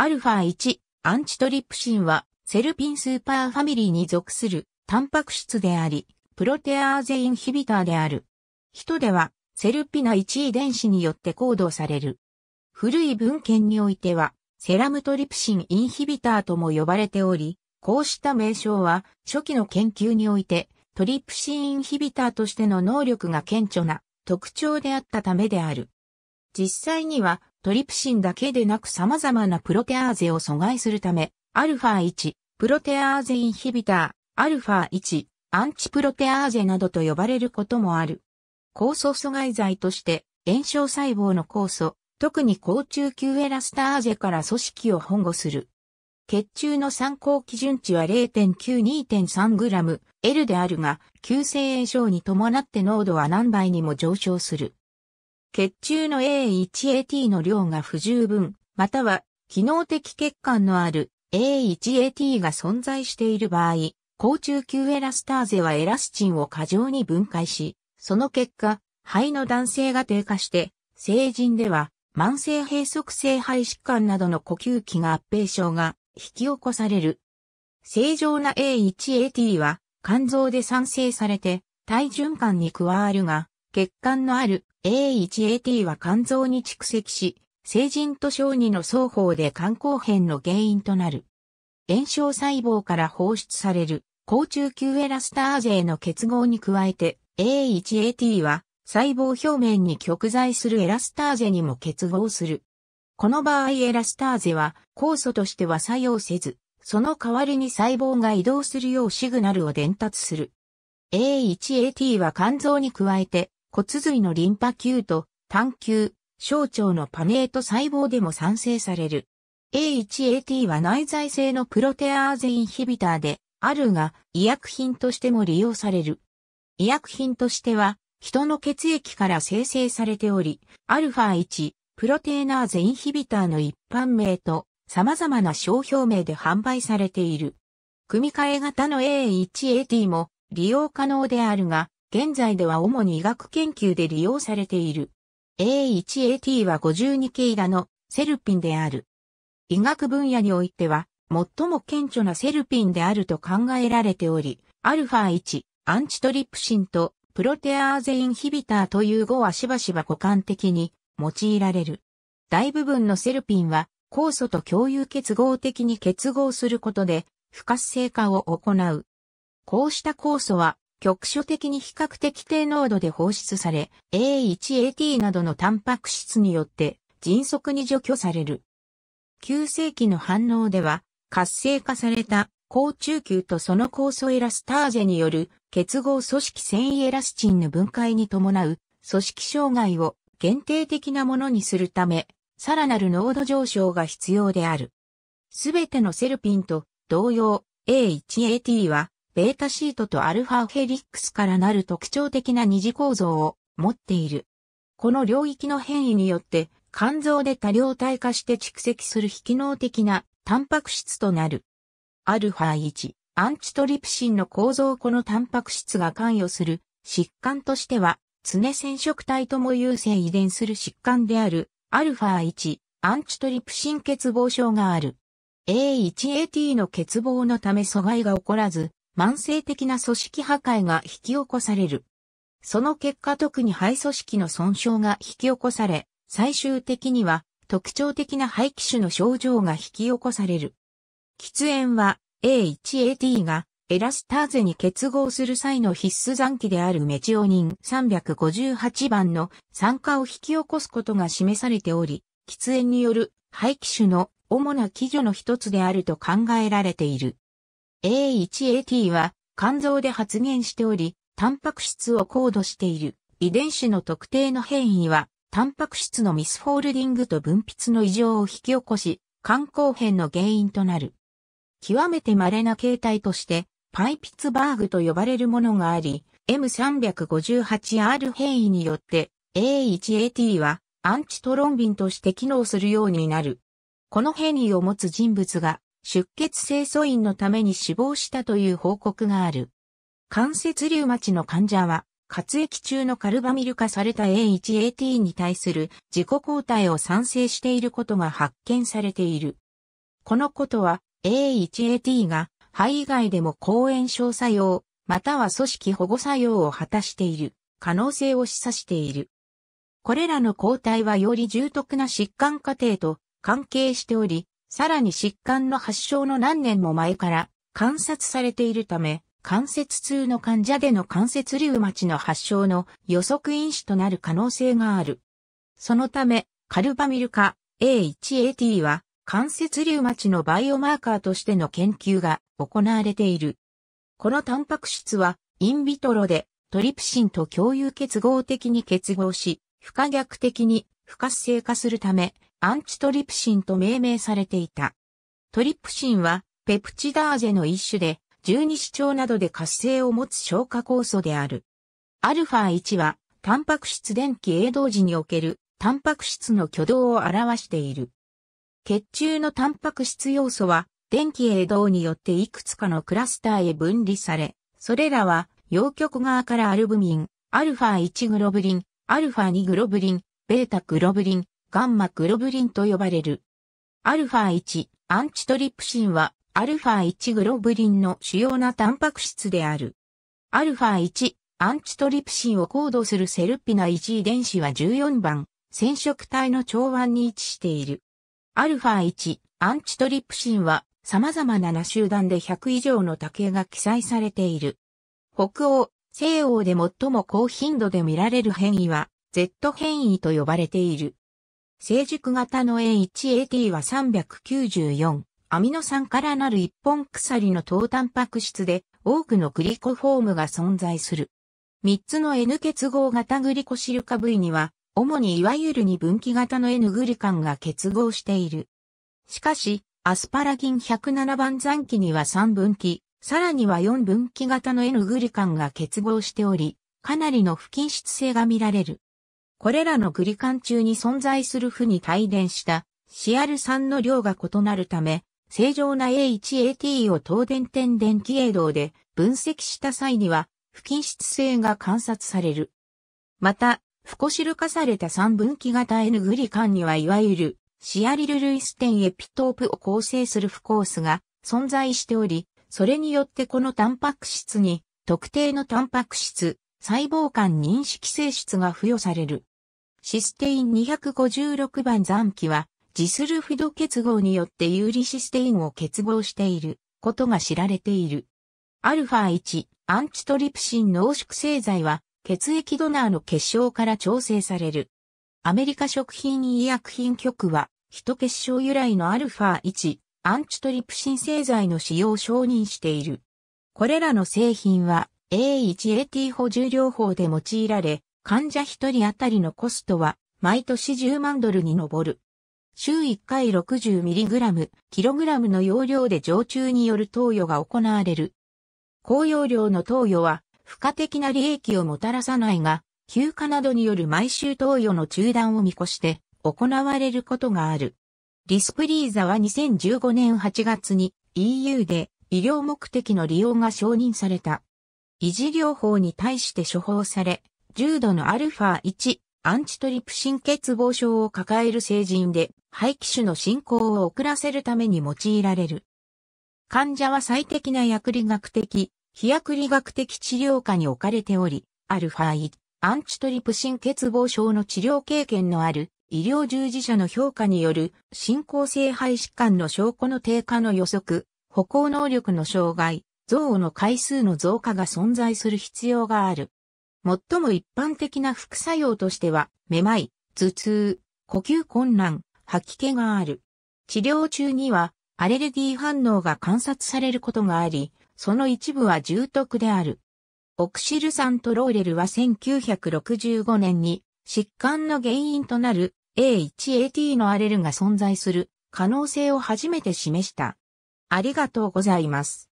アルファ1、アンチトリプシンは、セルピンスーパーファミリーに属する、タンパク質であり、プロテアーゼインヒビターである。人では、セルピナ1遺伝子によって行動される。古い文献においては、セラムトリプシンインヒビターとも呼ばれており、こうした名称は、初期の研究において、トリプシンインヒビターとしての能力が顕著な特徴であったためである。実際には、トリプシンだけでなく様々なプロテアーゼを阻害するため、アルファ1、プロテアーゼインヒビター、アルファ1、アンチプロテアーゼなどと呼ばれることもある。酵素阻害剤として、炎症細胞の酵素、特に高中級エラスターゼから組織を保護する。血中の参考基準値は 0.92.3g、L であるが、急性炎症に伴って濃度は何倍にも上昇する。血中の A1AT の量が不十分、または機能的血管のある A1AT が存在している場合、高中級エラスターゼはエラスチンを過剰に分解し、その結果、肺の弾性が低下して、成人では慢性閉塞性肺疾患などの呼吸器合併症が引き起こされる。正常な A1AT は肝臓で産生されて体循環に加わるが、血管のある A1AT は肝臓に蓄積し、成人と小児の双方で肝硬変の原因となる。炎症細胞から放出される、高中級エラスターゼの結合に加えて、A1AT は細胞表面に極在するエラスターゼにも結合する。この場合エラスターゼは酵素としては作用せず、その代わりに細胞が移動するようシグナルを伝達する。A1AT は肝臓に加えて骨髄のリンパ球と単球、小腸のパネート細胞でも産生される。A1AT は内在性のプロテアーゼインヒビターであるが、医薬品としても利用される。医薬品としては、人の血液から生成されており、アルファ1、プロテーナーゼインヒビターの一般名と様々な商標名で販売されている。組み換え型の A1AT も利用可能であるが、現在では主に医学研究で利用されている。A1AT は52系ラのセルピンである。医学分野においては、最も顕著なセルピンであると考えられており、アルファ1、アンチトリプシンとプロテアーゼインヒビターという語はしばしば互換的に用いられる。大部分のセルピンは酵素と共有結合的に結合することで不活性化を行う。こうした酵素は局所的に比較的低濃度で放出され、A1AT などのタンパク質によって迅速に除去される。急性期の反応では、活性化された高中級とその酵素エラスターゼによる結合組織繊維エラスチンの分解に伴う組織障害を限定的なものにするため、さらなる濃度上昇が必要である。すべてのセルピンと同様、A1AT はベータシートとアルファヘリックスからなる特徴的な二次構造を持っている。この領域の変異によって、肝臓で多量体化して蓄積する非機能的なタンパク質となる。アルファ1、アンチトリプシンの構造このタンパク質が関与する疾患としては、常染色体とも優性遺伝する疾患である、アルファ1、アンチトリプシン欠乏症がある。A1AT の欠乏のため阻害が起こらず、慢性的な組織破壊が引き起こされる。その結果特に肺組織の損傷が引き起こされ、最終的には特徴的な肺気腫の症状が引き起こされる。喫煙は A1AT がエラスターゼに結合する際の必須残機であるメチオニン358番の酸化を引き起こすことが示されており、喫煙による肺気腫の主な基準の一つであると考えられている。A1AT は肝臓で発現しており、タンパク質を高度している遺伝子の特定の変異は、タンパク質のミスフォールディングと分泌の異常を引き起こし、肝硬変の原因となる。極めて稀な形態として、パイピツバーグと呼ばれるものがあり、M358R 変異によって A1AT はアンチトロンビンとして機能するようになる。この変異を持つ人物が出血性素因のために死亡したという報告がある。関節リウマチの患者は、活液中のカルバミル化された A1AT に対する自己抗体を産生していることが発見されている。このことは A1AT が肺以外でも抗炎症作用、または組織保護作用を果たしている可能性を示唆している。これらの抗体はより重篤な疾患過程と関係しており、さらに疾患の発症の何年も前から観察されているため、関節痛の患者での関節リウマチの発症の予測因子となる可能性がある。そのため、カルバミル化 A1AT は関節リウマチのバイオマーカーとしての研究が行われている。このタンパク質はインビトロでトリプシンと共有結合的に結合し、不可逆的に不活性化するため、アンチトリプシンと命名されていた。トリプシンはペプチダーゼの一種で、十二指腸などで活性を持つ消化酵素である。アルファ1は、タンパク質電気栄動時における、タンパク質の挙動を表している。血中のタンパク質要素は、電気栄動によっていくつかのクラスターへ分離され、それらは、陽極側からアルブミン、アルファ1グロブリン、アルファ2グロブリン、ベータグロブリン、ガンマグロブリンと呼ばれる。アルファ1、アンチトリプシンは、アルファ1グロブリンの主要なタンパク質である。アルファ1、アンチトリプシンをコードするセルピナ1遺伝子は14番、染色体の長腕に位置している。アルファ1、アンチトリプシンは、様々な集団で100以上の竹が記載されている。北欧、西欧で最も高頻度で見られる変異は、Z 変異と呼ばれている。成熟型の A1AT は394アミノ酸からなる一本鎖の糖タンパク質で多くのグリコフォームが存在する。3つの N 結合型グリコシルカ部位には、主にいわゆる二分岐型の N グリカンが結合している。しかし、アスパラギン107番残機には3分岐、さらには4分岐型の N グリカンが結合しており、かなりの不均質性が見られる。これらのグリカン中に存在する負に帯電したシ c r 酸の量が異なるため、正常な A1AT を等電点電気営動で分析した際には、不均質性が観察される。また、シル化された三分岐型 N グリカンにはいわゆるシアリル類ステンエピトープを構成する不コースが存在しており、それによってこのタンパク質に特定のタンパク質、細胞間認識性質が付与される。システイン256番残機は、ジスルフィド結合によって有利システインを結合していることが知られている。アルファ1、アンチトリプシン濃縮製剤は、血液ドナーの結晶から調整される。アメリカ食品医薬品局は、人結晶由来のアルファ1、アンチトリプシン製剤の使用を承認している。これらの製品は A1AT 補充療法で用いられ、患者1人当たりのコストは毎年10万ドルに上る。週1回 60mg、kg の容量で常駐による投与が行われる。高容量の投与は、付加的な利益をもたらさないが、休暇などによる毎週投与の中断を見越して行われることがある。リスプリーザは2015年8月に EU で医療目的の利用が承認された。維持療法に対して処方され、重度のアルファ1、アンチトリプシン欠乏症を抱える成人で、肺気腫の進行を遅らせるために用いられる。患者は最適な薬理学的、非薬理学的治療下に置かれており、アルファ1、アンチトリプシン欠乏症の治療経験のある医療従事者の評価による進行性肺疾患の証拠の低下の予測、歩行能力の障害、増の回数の増加が存在する必要がある。最も一般的な副作用としては、めまい、頭痛、呼吸困難、吐き気がある。治療中には、アレルギー反応が観察されることがあり、その一部は重篤である。オクシル酸とローレルは1965年に疾患の原因となる A1AT のアレルが存在する可能性を初めて示した。ありがとうございます。